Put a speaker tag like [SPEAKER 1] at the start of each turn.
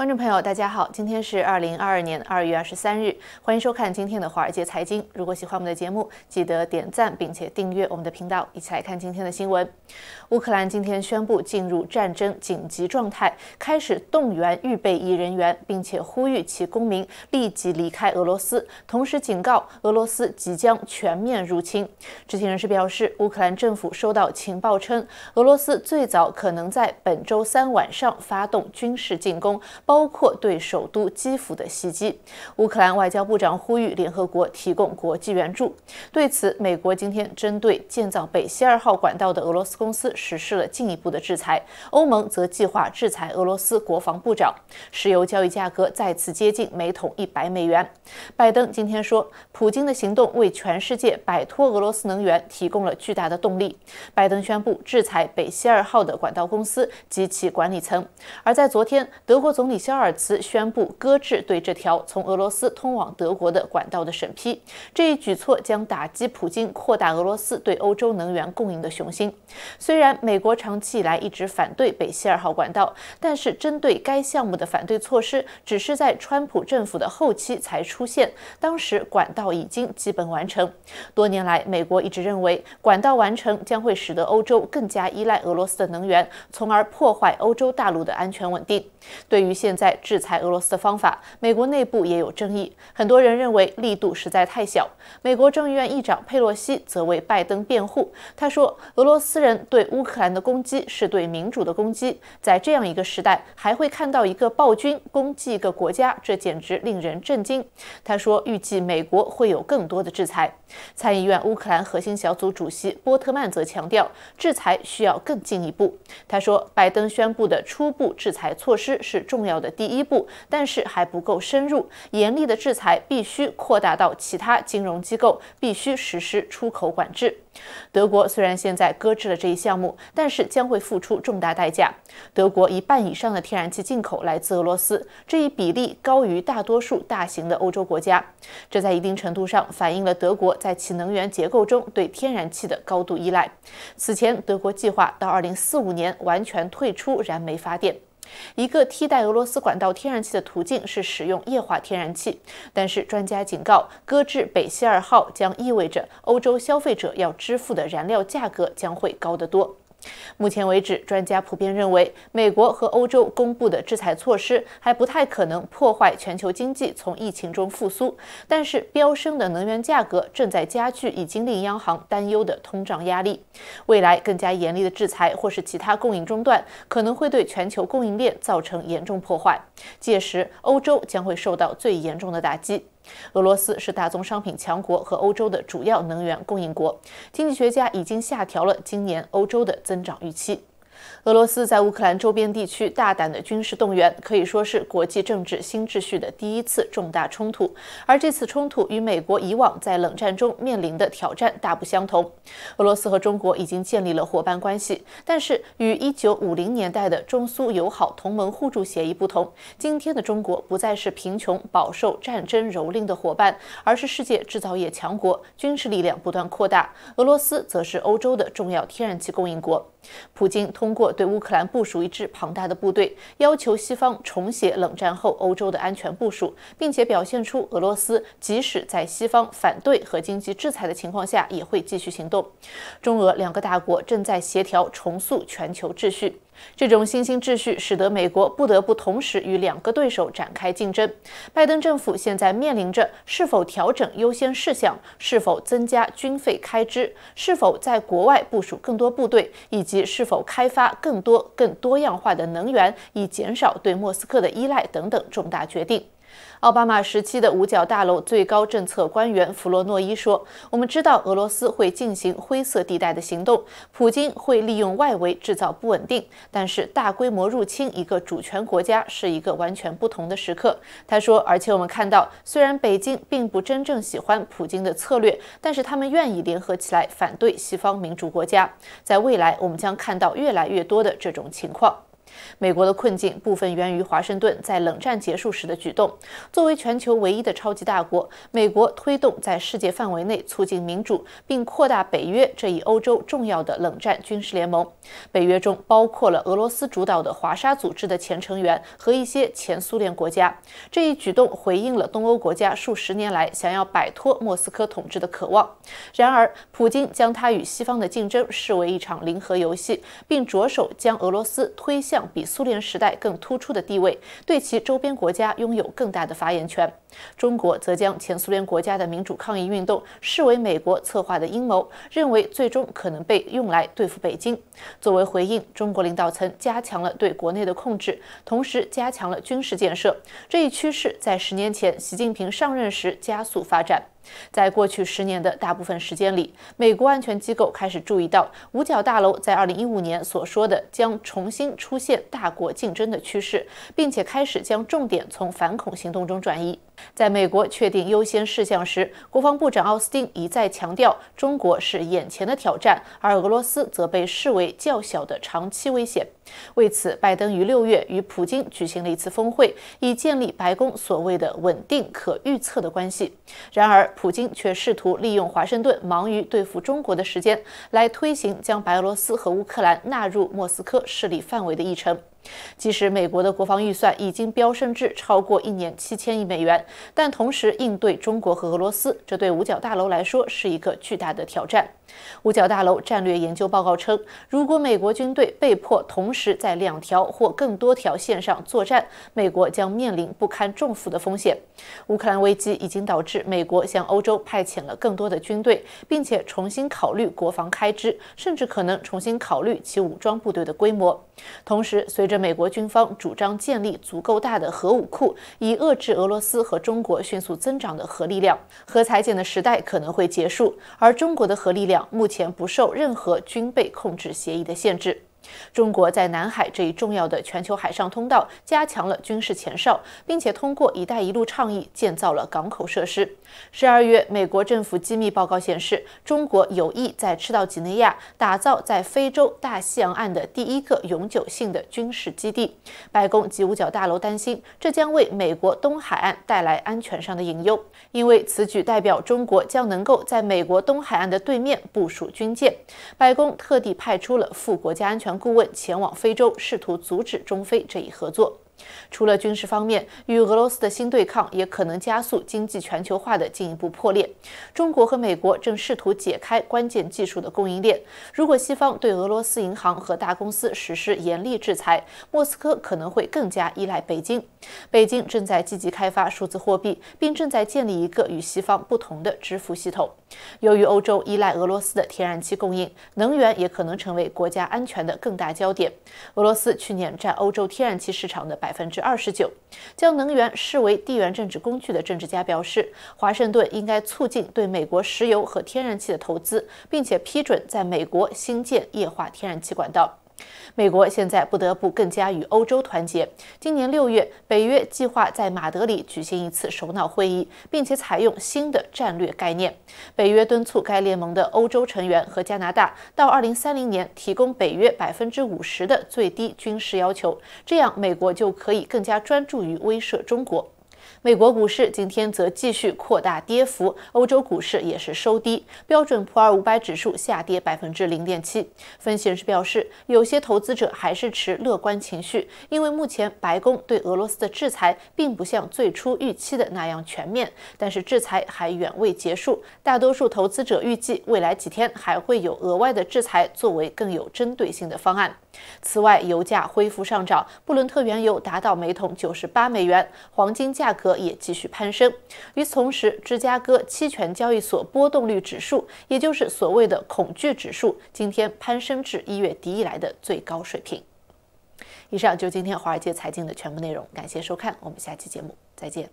[SPEAKER 1] 观众朋友，大家好，今天是二零二二年二月二十三日，欢迎收看今天的华尔街财经。如果喜欢我们的节目，记得点赞并且订阅我们的频道。一起来看今天的新闻。乌克兰今天宣布进入战争紧急状态，开始动员预备役人员，并且呼吁其公民立即离开俄罗斯，同时警告俄罗斯即将全面入侵。知情人士表示，乌克兰政府收到情报称，俄罗斯最早可能在本周三晚上发动军事进攻。包括对首都基辅的袭击，乌克兰外交部长呼吁联合国提供国际援助。对此，美国今天针对建造北溪二号管道的俄罗斯公司实施了进一步的制裁，欧盟则计划制裁俄罗斯国防部长。石油交易价格再次接近每桶一百美元。拜登今天说，普京的行动为全世界摆脱俄罗斯能源提供了巨大的动力。拜登宣布制裁北溪二号的管道公司及其管理层。而在昨天，德国总理。肖尔茨宣布搁置对这条从俄罗斯通往德国的管道的审批。这一举措将打击普京扩大俄罗斯对欧洲能源供应的雄心。虽然美国长期以来一直反对北溪二号管道，但是针对该项目的反对措施只是在川普政府的后期才出现，当时管道已经基本完成。多年来，美国一直认为管道完成将会使得欧洲更加依赖俄罗斯的能源，从而破坏欧洲大陆的安全稳定。对于现现在制裁俄罗斯的方法，美国内部也有争议。很多人认为力度实在太小。美国众议院议长佩洛西则为拜登辩护，他说：“俄罗斯人对乌克兰的攻击是对民主的攻击。在这样一个时代，还会看到一个暴君攻击一个国家，这简直令人震惊。”他说，预计美国会有更多的制裁。参议院乌克兰核心小组主席波特曼则强调，制裁需要更进一步。他说：“拜登宣布的初步制裁措施是重要。”的第一步，但是还不够深入。严厉的制裁必须扩大到其他金融机构，必须实施出口管制。德国虽然现在搁置了这一项目，但是将会付出重大代价。德国一半以上的天然气进口来自俄罗斯，这一比例高于大多数大型的欧洲国家。这在一定程度上反映了德国在其能源结构中对天然气的高度依赖。此前，德国计划到2045年完全退出燃煤发电。一个替代俄罗斯管道天然气的途径是使用液化天然气，但是专家警告，搁置北溪二号将意味着欧洲消费者要支付的燃料价格将会高得多。目前为止，专家普遍认为，美国和欧洲公布的制裁措施还不太可能破坏全球经济从疫情中复苏。但是，飙升的能源价格正在加剧已经令央行担忧的通胀压力。未来更加严厉的制裁或是其他供应中断，可能会对全球供应链造成严重破坏。届时，欧洲将会受到最严重的打击。俄罗斯是大宗商品强国和欧洲的主要能源供应国。经济学家已经下调了今年欧洲的增长预期。俄罗斯在乌克兰周边地区大胆的军事动员，可以说是国际政治新秩序的第一次重大冲突。而这次冲突与美国以往在冷战中面临的挑战大不相同。俄罗斯和中国已经建立了伙伴关系，但是与1950年代的中苏友好同盟互助协议不同，今天的中国不再是贫穷饱受战争蹂躏的伙伴，而是世界制造业强国，军事力量不断扩大。俄罗斯则是欧洲的重要天然气供应国。普京通过对乌克兰部署一支庞大的部队，要求西方重写冷战后欧洲的安全部署，并且表现出俄罗斯即使在西方反对和经济制裁的情况下，也会继续行动。中俄两个大国正在协调重塑全球秩序。这种新兴秩序使得美国不得不同时与两个对手展开竞争。拜登政府现在面临着是否调整优先事项、是否增加军费开支、是否在国外部署更多部队，以及是否开发更多更多样化的能源以减少对莫斯科的依赖等等重大决定。奥巴马时期的五角大楼最高政策官员弗洛诺伊说：“我们知道俄罗斯会进行灰色地带的行动，普京会利用外围制造不稳定。但是大规模入侵一个主权国家是一个完全不同的时刻。”他说：“而且我们看到，虽然北京并不真正喜欢普京的策略，但是他们愿意联合起来反对西方民主国家。在未来，我们将看到越来越多的这种情况。”美国的困境部分源于华盛顿在冷战结束时的举动。作为全球唯一的超级大国，美国推动在世界范围内促进民主，并扩大北约这一欧洲重要的冷战军事联盟。北约中包括了俄罗斯主导的华沙组织的前成员和一些前苏联国家。这一举动回应了东欧国家数十年来想要摆脱莫斯科统治的渴望。然而，普京将他与西方的竞争视为一场零和游戏，并着手将俄罗斯推向。比苏联时代更突出的地位，对其周边国家拥有更大的发言权。中国则将前苏联国家的民主抗议运动视为美国策划的阴谋，认为最终可能被用来对付北京。作为回应，中国领导层加强了对国内的控制，同时加强了军事建设。这一趋势在十年前习近平上任时加速发展。在过去十年的大部分时间里，美国安全机构开始注意到五角大楼在2015年所说的将重新出现大国竞争的趋势，并且开始将重点从反恐行动中转移。在美国确定优先事项时，国防部长奥斯汀一再强调，中国是眼前的挑战，而俄罗斯则被视为较小的长期危险。为此，拜登于六月与普京举行了一次峰会，以建立白宫所谓的稳定、可预测的关系。然而，普京却试图利用华盛顿忙于对付中国的时间，来推行将白俄罗斯和乌克兰纳入莫斯科势力范围的议程。即使美国的国防预算已经飙升至超过一年七千亿美元，但同时应对中国和俄罗斯，这对五角大楼来说是一个巨大的挑战。五角大楼战略研究报告称，如果美国军队被迫同时在两条或更多条线上作战，美国将面临不堪重负的风险。乌克兰危机已经导致美国向欧洲派遣了更多的军队，并且重新考虑国防开支，甚至可能重新考虑其武装部队的规模。同时，随着美国军方主张建立足够大的核武库以遏制俄罗斯和中国迅速增长的核力量，核裁减的时代可能会结束，而中国的核力量。目前不受任何军备控制协议的限制。中国在南海这一重要的全球海上通道加强了军事前哨，并且通过“一带一路”倡议建造了港口设施。十二月，美国政府机密报告显示，中国有意在赤道几内亚打造在非洲大西洋岸的第一个永久性的军事基地。白宫及五角大楼担心，这将为美国东海岸带来安全上的隐忧，因为此举代表中国将能够在美国东海岸的对面部署军舰。白宫特地派出了副国家安全。顾问前往非洲，试图阻止中非这一合作。除了军事方面，与俄罗斯的新对抗也可能加速经济全球化的进一步破裂。中国和美国正试图解开关键技术的供应链。如果西方对俄罗斯银行和大公司实施严厉制裁，莫斯科可能会更加依赖北京。北京正在积极开发数字货币，并正在建立一个与西方不同的支付系统。由于欧洲依赖俄罗斯的天然气供应，能源也可能成为国家安全的更大焦点。俄罗斯去年占欧洲天然气市场的百分之二十九。将能源视为地缘政治工具的政治家表示，华盛顿应该促进对美国石油和天然气的投资，并且批准在美国新建液化天然气管道。美国现在不得不更加与欧洲团结。今年六月，北约计划在马德里举行一次首脑会议，并且采用新的战略概念。北约敦促该联盟的欧洲成员和加拿大到二零三零年提供北约百分之五十的最低军事要求，这样美国就可以更加专注于威慑中国。美国股市今天则继续扩大跌幅，欧洲股市也是收低。标准普尔五百指数下跌百分之零点七。分析人士表示，有些投资者还是持乐观情绪，因为目前白宫对俄罗斯的制裁并不像最初预期的那样全面，但是制裁还远未结束。大多数投资者预计未来几天还会有额外的制裁作为更有针对性的方案。此外，油价恢复上涨，布伦特原油达到每桶九十八美元，黄金价格。也继续攀升。与此同时，芝加哥期权交易所波动率指数，也就是所谓的恐惧指数，今天攀升至一月底以来的最高水平。以上就是今天华尔街财经的全部内容，感谢收看，我们下期节目再见。